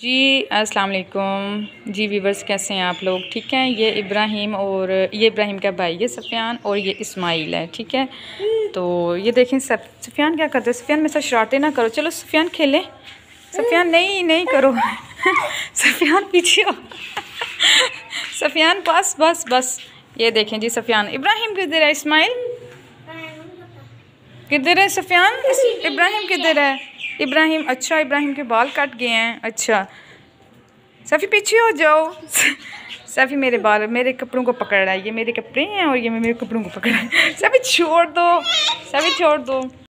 जी अस्सलाम वालेकुम जी वीवर्स कैसे हैं आप लोग ठीक हैं ये इब्राहिम और ये इब्राहिम का भाई है सफ़ियान और ये इस्माइल है ठीक है तो ये देखें सब सफ़ियान क्या करते हैं सफ़ियान में साथ शरारतें ना करो चलो सफ़ियान खेलें सफ़ियान नहीं नहीं करो सफ़ियान पीछे हो सफ़ियान बस बस बस ये देखें जी सफ़ियान इब्राहिम किधर है इस्माइल किधर है सफ़ियान इब्राहिम किधर है इब्राहिम अच्छा इब्राहिम के बाल कट गए हैं अच्छा सफ़ी पीछे हो जाओ सफ़ी मेरे बाल मेरे कपड़ों को पकड़ रहा है ये मेरे कपड़े हैं और ये मेरे कपड़ों को पकड़ रहा है सभी छोड़ दो सभी छोड़ दो